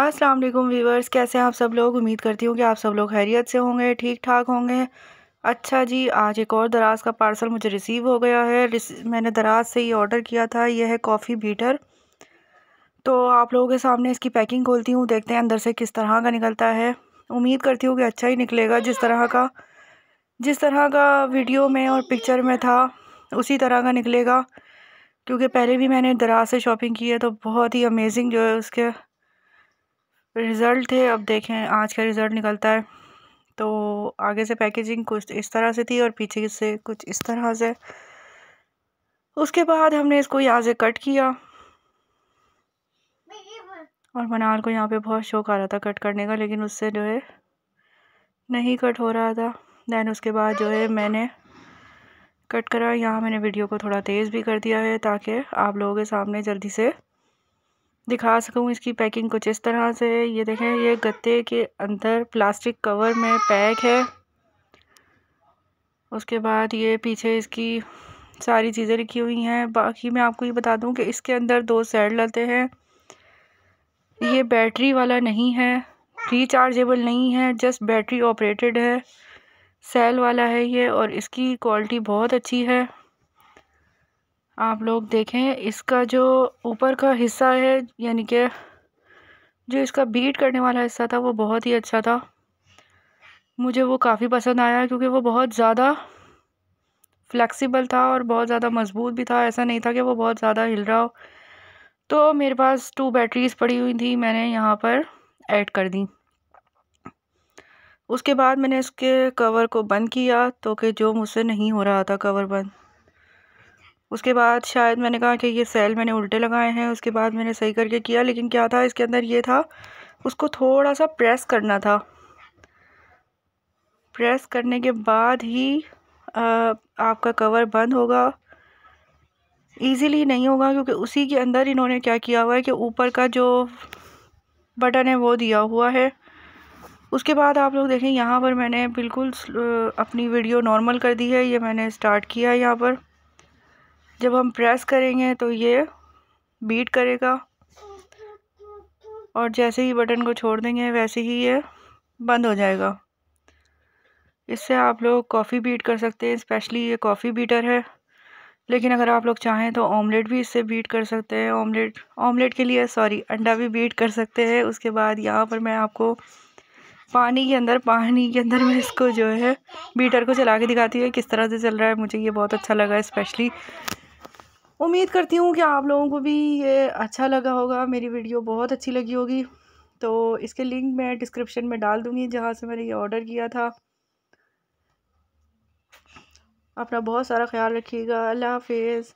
अस्सलाम वालेकुम वीवर्स कैसे हैं आप सब लोग उम्मीद करती हूँ कि आप सब लोग खैरियत से होंगे ठीक ठाक होंगे अच्छा जी आज एक और दराज का पार्सल मुझे रिसीव हो गया है मैंने दराज से ही ऑर्डर किया था यह है कॉफ़ी बीटर तो आप लोगों के सामने इसकी पैकिंग खोलती हूँ देखते हैं अंदर से किस तरह का निकलता है उम्मीद करती हूँ कि अच्छा ही निकलेगा जिस तरह का जिस तरह का वीडियो में और पिक्चर में था उसी तरह का निकलेगा क्योंकि पहले भी मैंने दराज से शॉपिंग की है तो बहुत ही अमेजिंग जो है उसके रिज़ल्ट थे अब देखें आज का रिज़ल्ट निकलता है तो आगे से पैकेजिंग कुछ इस तरह से थी और पीछे से कुछ इस तरह से उसके बाद हमने इसको यहाँ से कट किया और मनाल को यहाँ पे बहुत शौक आ रहा था कट करने का लेकिन उससे जो है नहीं कट हो रहा था दैन उसके बाद जो है मैंने कट करा यहाँ मैंने वीडियो को थोड़ा तेज़ भी कर दिया है ताकि आप लोगों के सामने जल्दी से दिखा सकूँ इसकी पैकिंग कुछ इस तरह से है ये देखें ये गत्ते के अंदर प्लास्टिक कवर में पैक है उसके बाद ये पीछे इसकी सारी चीज़ें लिखी हुई हैं बाकी मैं आपको ये बता दूं कि इसके अंदर दो सेट लगते हैं ये बैटरी वाला नहीं है रिचार्जेबल नहीं है जस्ट बैटरी ऑपरेटेड है सेल वाला है ये और इसकी क्वालिटी बहुत अच्छी है आप लोग देखें इसका जो ऊपर का हिस्सा है यानी कि जो इसका बीट करने वाला हिस्सा था वो बहुत ही अच्छा था मुझे वो काफ़ी पसंद आया क्योंकि वो बहुत ज़्यादा फ्लेक्सिबल था और बहुत ज़्यादा मज़बूत भी था ऐसा नहीं था कि वो बहुत ज़्यादा हिल रहा हो तो मेरे पास टू बैटरीज़ पड़ी हुई थी मैंने यहाँ पर ऐड कर दी उसके बाद मैंने इसके कवर को बंद किया तो कि जो मुझसे नहीं हो रहा था कवर बंद उसके बाद शायद मैंने कहा कि ये सेल मैंने उल्टे लगाए हैं उसके बाद मैंने सही करके किया लेकिन क्या था इसके अंदर ये था उसको थोड़ा सा प्रेस करना था प्रेस करने के बाद ही आपका कवर बंद होगा इजीली नहीं होगा क्योंकि उसी के अंदर इन्होंने क्या किया हुआ है कि ऊपर का जो बटन है वो दिया हुआ है उसके बाद आप लोग देखें यहाँ पर मैंने बिल्कुल अपनी वीडियो नॉर्मल कर दी है ये मैंने स्टार्ट किया है यहाँ पर जब हम प्रेस करेंगे तो ये बीट करेगा और जैसे ही बटन को छोड़ देंगे वैसे ही ये बंद हो जाएगा इससे आप लोग कॉफ़ी बीट कर सकते हैं स्पेशली ये कॉफ़ी बीटर है लेकिन अगर आप लोग चाहें तो ऑमलेट भी इससे बीट कर सकते हैं ऑमलेट ऑमलेट के लिए सॉरी अंडा भी बीट कर सकते हैं उसके बाद यहाँ पर मैं आपको पानी के अंदर पानी के अंदर मैं इसको जो है बीटर को चला के दिखाती है किस तरह से चल रहा है मुझे ये बहुत अच्छा लगा स्पेशली उम्मीद करती हूँ कि आप लोगों को भी ये अच्छा लगा होगा मेरी वीडियो बहुत अच्छी लगी होगी तो इसके लिंक मैं डिस्क्रिप्शन में डाल दूँगी जहाँ से मैंने ये ऑर्डर किया था अपना बहुत सारा ख्याल रखिएगा अल्लाह हाफिज़